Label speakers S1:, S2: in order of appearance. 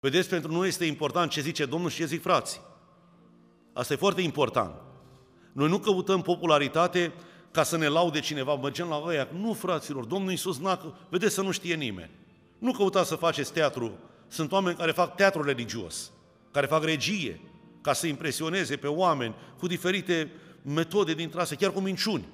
S1: Vedeți, pentru noi este important ce zice Domnul și ce zic frații. Asta e foarte important. Noi nu căutăm popularitate ca să ne laude cineva, mergem la voi. Nu, fraților, Domnul Iisus n-a... Vedeți să nu știe nimeni. Nu căutați să faceți teatru. Sunt oameni care fac teatru religios, care fac regie, ca să impresioneze pe oameni cu diferite metode din trase, chiar cu minciuni.